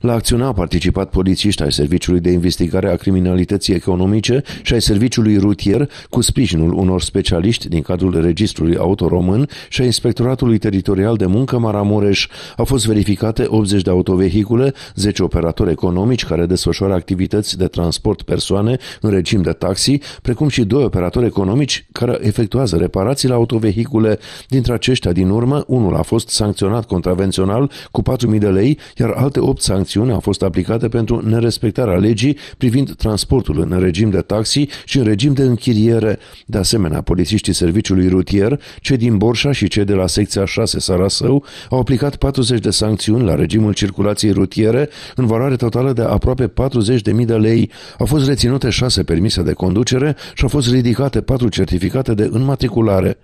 La acțiune au participat polițiști ai Serviciului de Investigare a Criminalității Economice și ai Serviciului Rutier cu sprijinul unor specialiști din cadrul Registrului Autoromân și a Inspectoratului Teritorial de Muncă Maramureș. Au fost verificate 80 de autovehicule, 10 operatori economici care desfășoară activități de transport persoane în regim de taxi, precum și doi operatori economici care efectuează reparații la autovehicule. Dintre aceștia din urmă, unul a fost sancționat contravențional cu 4.000 de lei, iar alte 8 sancționate sancțiuni au fost aplicate pentru nerespectarea legii privind transportul în regim de taxi și în regim de închiriere. De asemenea, polițiștii serviciului rutier, cei din Borșa și cei de la secția 6 Sarasău, au aplicat 40 de sancțiuni la regimul circulației rutiere în valoare totală de aproape 40.000 de lei. Au fost reținute 6 permise de conducere și au fost ridicate 4 certificate de înmatriculare.